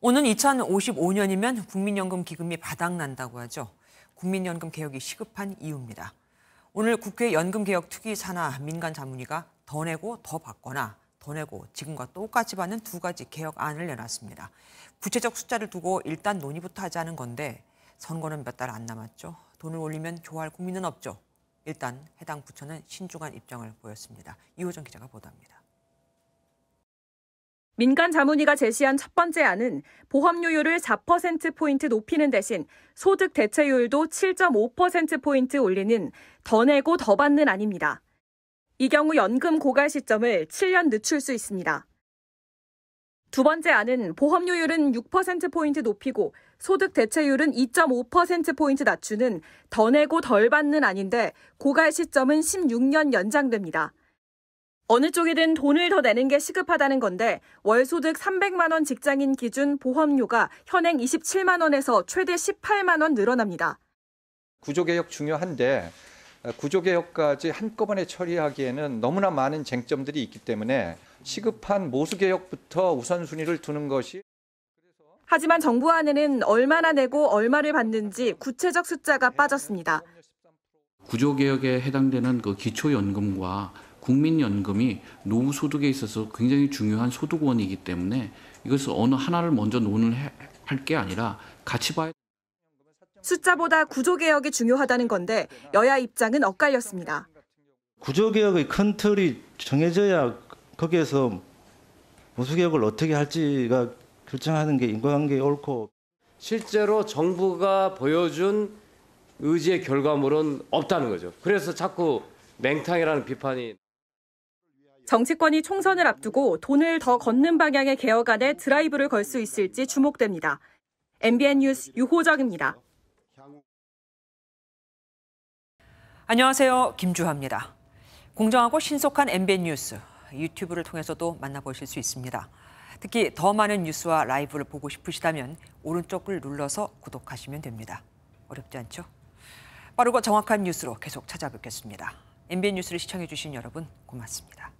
오는 2055년이면 국민연금 기금이 바닥난다고 하죠. 국민연금 개혁이 시급한 이유입니다. 오늘 국회 연금개혁 특위 산하 민간 자문위가 더 내고 더 받거나 더 내고 지금과 똑같이 받는 두 가지 개혁안을 내놨습니다. 구체적 숫자를 두고 일단 논의부터 하자는 건데 선거는 몇 달 안 남았죠. 돈을 올리면 좋아할 국민은 없죠. 일단 해당 부처는 신중한 입장을 보였습니다. 이호정 기자가 보도합니다. 민간 자문위가 제시한 첫 번째 안은 보험료율을 4%포인트 높이는 대신 소득 대체율도 7.5%포인트 올리는 더 내고 더 받는 안입니다. 이 경우 연금 고갈 시점을 7년 늦출 수 있습니다. 두 번째 안은 보험료율은 6%포인트 높이고 소득 대체율은 2.5%포인트 낮추는 더 내고 덜 받는 안인데 고갈 시점은 16년 연장됩니다. 어느 쪽이든 돈을 더 내는 게 시급하다는 건데 월 소득 300만 원 직장인 기준 보험료가 현행 27만 원에서 최대 18만 원 늘어납니다. 구조 개혁 중요한데 어, 구조 개혁까지 한꺼번에 처리하기에는 너무나 많은 쟁점들이 있기 때문에 시급한 모수 개혁부터 우선순위를 두는 것이 하지만 정부 안에는 얼마나 내고 얼마를 받는지 구체적 숫자가 빠졌습니다. 구조 개혁에 해당되는 그 기초 연금과 국민연금이 노후 소득에 있어서 굉장히 중요한 소득원이기 때문에 이것을 어느 하나를 먼저 논을 할 게 아니라 같이 봐야 숫자보다 구조개혁이 중요하다는 건데 여야 입장은 엇갈렸습니다. 구조개혁의 큰 틀이 정해져야 거기에서 보수개혁을 어떻게 할지가 결정하는 게 인과관계에 옳고 실제로 정부가 보여준 의지의 결과물은 없다는 거죠. 그래서 자꾸 맹탕이라는 비판이 정치권이 총선을 앞두고 돈을 더 걷는 방향의 개혁안에 드라이브를 걸 수 있을지 주목됩니다. MBN 뉴스 유호정입니다. 안녕하세요. 김주화입니다. 공정하고 신속한 MBN 뉴스 유튜브를 통해서도 만나보실 수 있습니다. 특히 더 많은 뉴스와 라이브를 보고 싶으시다면 오른쪽을 눌러서 구독하시면 됩니다. 어렵지 않죠? 빠르고 정확한 뉴스로 계속 찾아뵙겠습니다. MBN 뉴스를 시청해주신 여러분 고맙습니다.